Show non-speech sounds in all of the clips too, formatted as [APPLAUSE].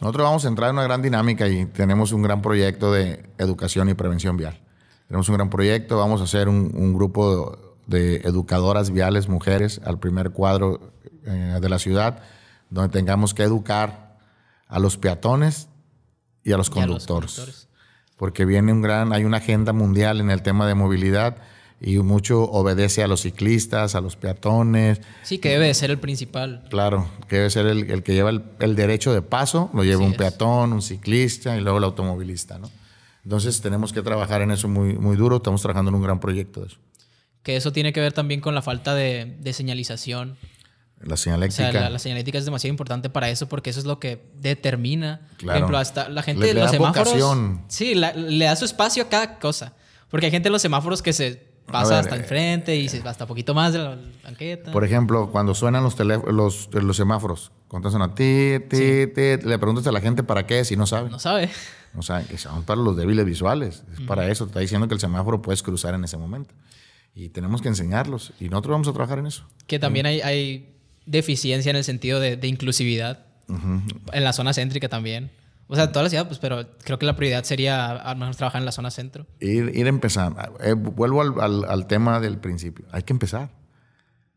Nosotros vamos a entrar en una gran dinámica y tenemos un gran proyecto de educación y prevención vial. Tenemos un gran proyecto, vamos a hacer un, grupo de, educadoras viales, mujeres, al primer cuadro eh, de la ciudad, donde tengamos que educar a los peatones y a los conductores. A los conductores. Porque viene un gran, hay una agenda mundial en el tema de movilidad y mucho obedece a los ciclistas, a los peatones. Sí, que debe de ser el principal. Claro, que debe ser el, que lleva el, derecho de paso, lo lleva un peatón, un ciclista y luego el automovilista, ¿no? Entonces tenemos que trabajar en eso muy, muy duro, estamos trabajando en un gran proyecto de eso. Que eso tiene que ver también con la falta de, señalización. La señalética. la, señalética es demasiado importante para eso porque eso es lo que determina. Claro. Por ejemplo, hasta la gente de los semáforos. Sí, le da su espacio a cada cosa. Porque hay gente en los semáforos que se pasa hasta eh, enfrente y se, hasta poquito más de la banqueta. Por ejemplo, cuando suenan los, los, eh, los semáforos, cuando a ti, ti, ti, le preguntas a la gente para qué si no sabe. No sabe. O sea, que son para los débiles visuales. Es para eso. Te está diciendo que el semáforo puedes cruzar en ese momento. Y tenemos que enseñarlos. Y nosotros vamos a trabajar en eso. Que también hay, hay deficiencia en el sentido de, inclusividad. En la zona céntrica también. O sea, todas las ciudad, pues, pero creo que la prioridad sería a lo trabajar en la zona centro. Ir, ir empezando. Eh, vuelvo al, tema del principio. Hay que empezar,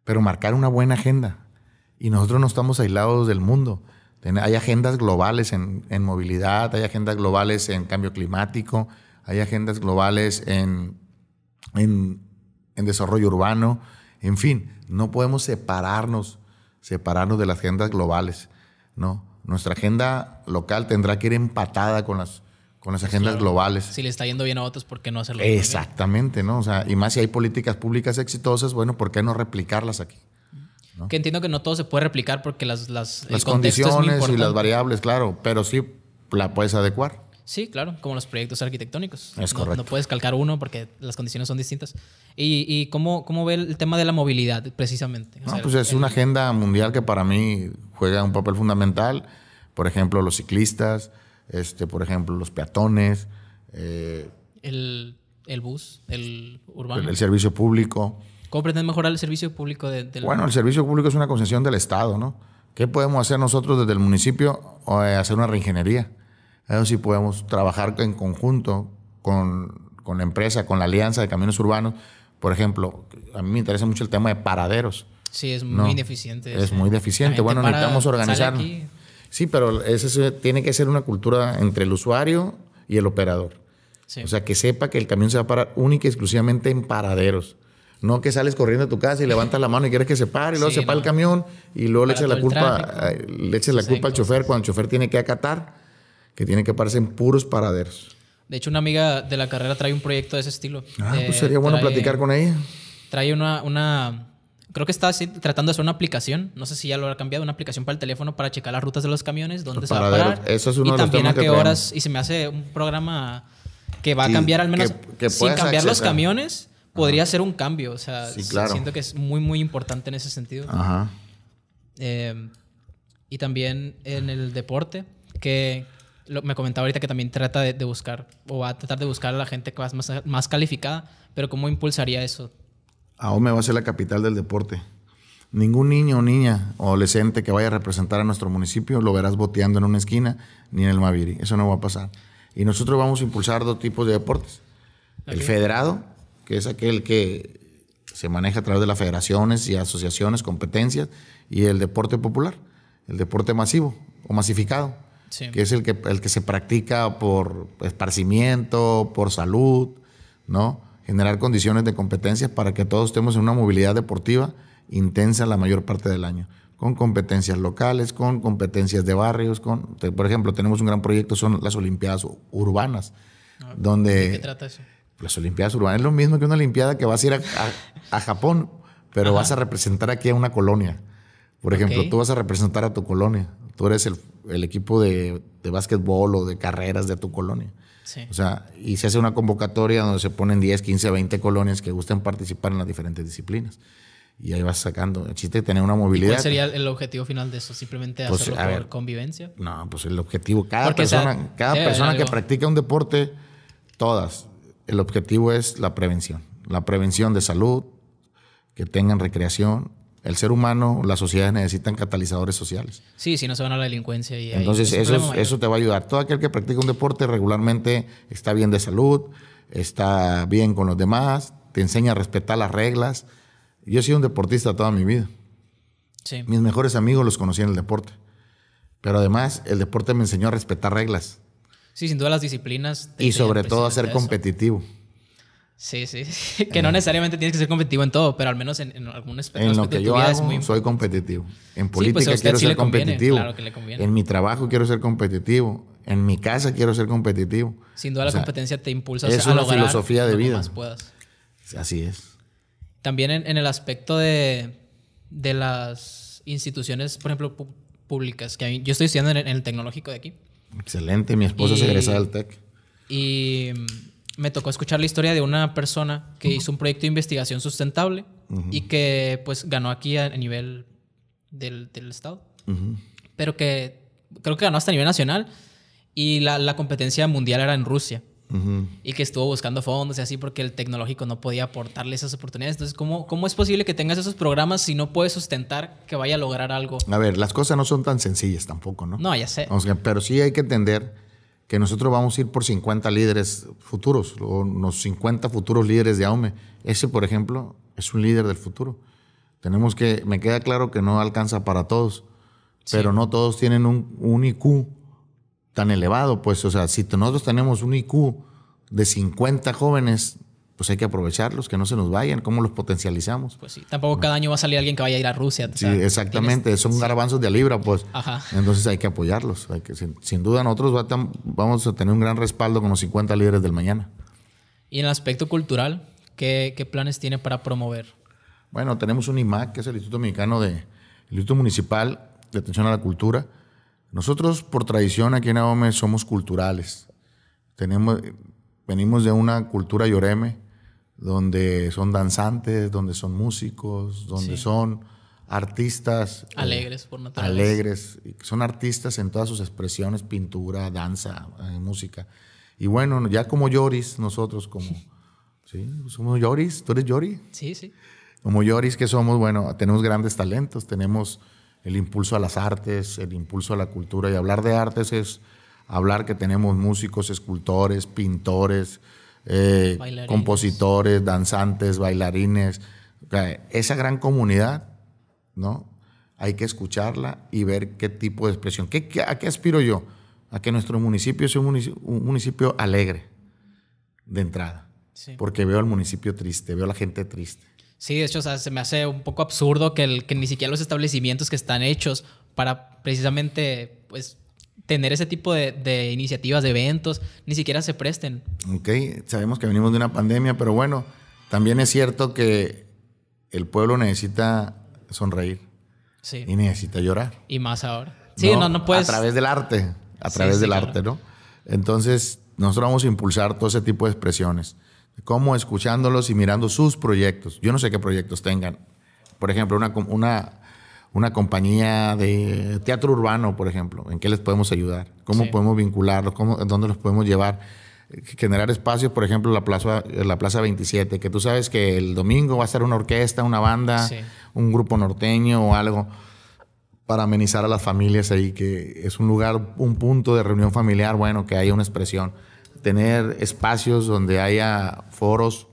pero marcar una buena agenda. Y nosotros no estamos aislados del mundo. Hay agendas globales en, movilidad, hay agendas globales en cambio climático, hay agendas globales en, en, desarrollo urbano. En fin, no podemos separarnos, separarnos de las agendas globales, ¿no? nuestra agenda local tendrá que ir empatada con las, con las pues agendas globales. Si le está yendo bien a otros, ¿por qué no hacerlo? Exactamente, ¿no? O sea, y más si hay políticas públicas exitosas, bueno, ¿por qué no replicarlas aquí? Que entiendo que no todo se puede replicar porque las, las, condiciones y las variables, claro, pero sí la puedes adecuar. Sí, claro, como los proyectos arquitectónicos. Es correcto. No, puedes calcar uno porque las condiciones son distintas. ¿Y, y cómo, cómo, ve el tema de la movilidad precisamente? no, pues es una agenda mundial que para mí juega un papel fundamental. Por ejemplo, los ciclistas, este, por ejemplo, los peatones. Eh, el, el, bus, el urbano. El, servicio público. ¿Cómo pretende mejorar el servicio público? De, Bueno, el servicio público es una concesión del Estado, ¿no? ¿Qué podemos hacer nosotros desde el municipio? O, eh, hacer una reingeniería ver si podemos trabajar en conjunto con, la empresa, con la Alianza de Caminos Urbanos. Por ejemplo, a mí me interesa mucho el tema de paraderos. Sí, es muy deficiente. Es muy deficiente. Bueno, necesitamos organizarnos. Sí, pero eso tiene que ser una cultura entre el usuario y el operador. O sea, que sepa que el camión se va a parar única y exclusivamente en paraderos. No que sales corriendo a tu casa y levantas la mano y quieres que se pare, y luego se para el camión y luego le eches la culpa, eh, le la culpa al chofer cuando el chofer tiene que acatar que tienen que parecen puros paraderos. De hecho, una amiga de la carrera trae un proyecto de ese estilo. Ah, eh, pues sería bueno platicar con ella. Trae una, creo que está tratando de hacer una aplicación, no sé si ya lo ha cambiado, una aplicación para el teléfono para checar las rutas de los camiones, dónde se va a parar. Eso es uno y también a qué horas, y se me hace un programa que va a cambiar al menos, que, sin cambiar los camiones, podría ser un cambio, o sea, siento que es muy, muy importante en ese sentido. Ajá. Eh, y también en el deporte, que, me comentaba ahorita que también trata de, buscar o va a tratar de buscar a la gente más, más, calificada, pero ¿cómo impulsaría eso? AOME va a ser la capital del deporte. Ningún niño o niña o adolescente que vaya a representar a nuestro municipio lo verás boteando en una esquina ni en el Maviri. Eso no va a pasar. Y nosotros vamos a impulsar dos tipos de deportes. El federado, que es aquel que se maneja a través de las federaciones y asociaciones, competencias, y el deporte popular, el deporte masivo o masificado que es el que, el que se practica por esparcimiento, por salud, ¿no? Generar condiciones de competencias para que todos estemos en una movilidad deportiva intensa la mayor parte del año, con competencias locales, con competencias de barrios, con, por ejemplo, tenemos un gran proyecto, son las Olimpiadas Urbanas, ah, donde... ¿De qué trata eso? Las Olimpiadas Urbanas es lo mismo que una Olimpiada que vas a ir a, Japón, pero vas a representar aquí a una colonia. Por ejemplo, tú vas a representar a tu colonia tú eres el, equipo de, de, básquetbol o de carreras de tu colonia. Sí. O sea, y se hace una convocatoria donde se ponen 10, 15, 20 colonias que gusten participar en las diferentes disciplinas. Y ahí vas sacando. El chiste es tener una movilidad. ¿Y ¿Cuál sería el objetivo final de eso? ¿Simplemente hacer pues, hacerlo por convivencia? No, pues el objetivo, cada persona, cada persona que practica un deporte, todas, el objetivo es la prevención. La prevención de salud, que tengan recreación, el ser humano, las sociedades necesitan catalizadores sociales. Sí, si no se van a la delincuencia. Y Entonces, eso, eso te va a ayudar. Todo aquel que practica un deporte regularmente está bien de salud, está bien con los demás, te enseña a respetar las reglas. Yo he sido un deportista toda mi vida. Sí. Mis mejores amigos los conocí en el deporte. Pero además, el deporte me enseñó a respetar reglas. Sí, sin todas las disciplinas. Y sobre pues, todo a ser competitivo. Sí, [LAUGHS] sí, que no eh. necesariamente tienes que ser competitivo en todo, pero al menos en, algún aspecto en lo que yo hago, soy competitivo. En pues, política quiero ser competitivo. Claro que le conviene. En mi trabajo quiero ser competitivo. En mi casa quiero ser competitivo. Sin duda la competencia te impulsa a una filosofía de vida. Más puedas. Así es. También en, el aspecto de, las instituciones, por ejemplo, públicas, que yo estoy estudiando en, el tecnológico de aquí. Excelente, mi esposa se regresa del TEC. Y me tocó escuchar la historia de una persona que hizo un proyecto de investigación sustentable y que pues ganó aquí a, nivel del, estado, pero que creo que ganó hasta a nivel nacional y la, competencia mundial era en Rusia. Y que estuvo buscando fondos y así porque el tecnológico no podía aportarle esas oportunidades. Entonces, ¿cómo, ¿cómo es posible que tengas esos programas si no puedes sustentar que vaya a lograr algo? A ver, las cosas no son tan sencillas tampoco, ¿no? No, ya sé. pero sí hay que entender que nosotros vamos a ir por 50 líderes futuros, o unos 50 futuros líderes de AUME. Ese, por ejemplo, es un líder del futuro. Tenemos que, me queda claro que no alcanza para todos, pero no todos tienen un, un, IQ tan elevado, pues, o sea, si nosotros tenemos un IQ de 50 jóvenes, pues hay que aprovecharlos, que no se nos vayan, cómo los potencializamos. Pues sí, tampoco cada año va a salir alguien que vaya a ir a Rusia. Sí, exactamente, son garbanzos de libra, pues. Ajá. Entonces hay que apoyarlos. que, sin, duda nosotros vamos a tener un gran respaldo con los 50 líderes del mañana. Y en el aspecto cultural, ¿qué, planes tiene para promover? Bueno, tenemos un IMAC, que es el Instituto Mexicano de, el Instituto Municipal de Atención a la Cultura. Nosotros, por tradición, aquí en Ahome, somos culturales. Tenemos, venimos de una cultura yoreme, donde son danzantes, donde son músicos, donde son artistas. Eh, alegres, por naturaleza. Alegres. Son artistas en todas sus expresiones, pintura, danza, eh, música. Y bueno, ya como lloris, nosotros como... [LAUGHS] ¿Sí? Somos Yoris, ¿tú eres Yori? Sí, sí. Como Yoris que somos, bueno, tenemos grandes talentos, tenemos el impulso a las artes, el impulso a la cultura. Y hablar de artes es hablar que tenemos músicos, escultores, pintores, eh, compositores, danzantes, bailarines. esa gran comunidad, ¿no? Hay que escucharla y ver qué tipo de expresión. ¿Qué, qué, a qué aspiro yo? A que nuestro municipio sea un municipio, alegre de entrada. Porque veo al municipio triste, veo a la gente triste. Sí, de hecho, se me hace un poco absurdo que, el, que ni siquiera los establecimientos que están hechos para precisamente pues, tener ese tipo de, iniciativas, de eventos, ni siquiera se presten. Ok, sabemos que venimos de una pandemia, pero bueno, también es cierto que el pueblo necesita sonreír. Sí. Y necesita llorar. Y más ahora. Sí, no, no, puedes. A través del arte, a través del arte, ¿no? Entonces, nosotros vamos a impulsar todo ese tipo de expresiones. Como escuchándolos y mirando sus proyectos. Yo no sé qué proyectos tengan. Por ejemplo, una, una una compañía de teatro urbano, por ejemplo, ¿en qué les podemos ayudar? ¿Cómo podemos vincularlos? ¿Dónde los podemos llevar? Eh, generar espacios, por ejemplo, la plaza, eh, la plaza 27, que tú sabes que el domingo va a ser una orquesta, una banda, un grupo norteño o algo para amenizar a las familias ahí, que es un lugar, un punto de reunión familiar, bueno, que haya una expresión. Tener espacios donde haya foros.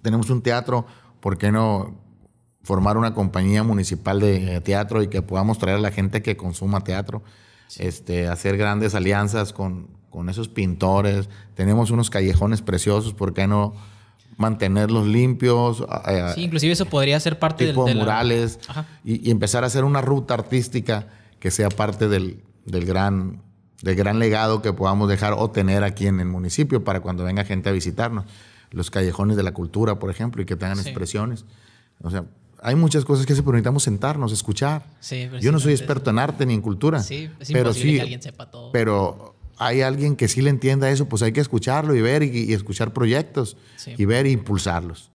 Tenemos un teatro, ¿por qué no formar una compañía municipal de eh, teatro y que podamos traer a la gente que consuma teatro, este, hacer grandes alianzas con, esos pintores. Tenemos unos callejones preciosos, ¿por qué no mantenerlos limpios? Ah, eh, sí, inclusive eso podría ser parte tipo del, murales y, empezar a hacer una ruta artística que sea parte del, gran, del gran legado que podamos dejar o tener aquí en el municipio para cuando venga gente a visitarnos. Los callejones de la cultura, por ejemplo, y que tengan expresiones. O sea, hay muchas cosas que se necesitamos sentarnos, escuchar. Yo no soy experto en arte ni en cultura. pero sí, Pero hay alguien que sí le entienda eso, pues hay que escucharlo y ver y, escuchar proyectos y ver e impulsarlos.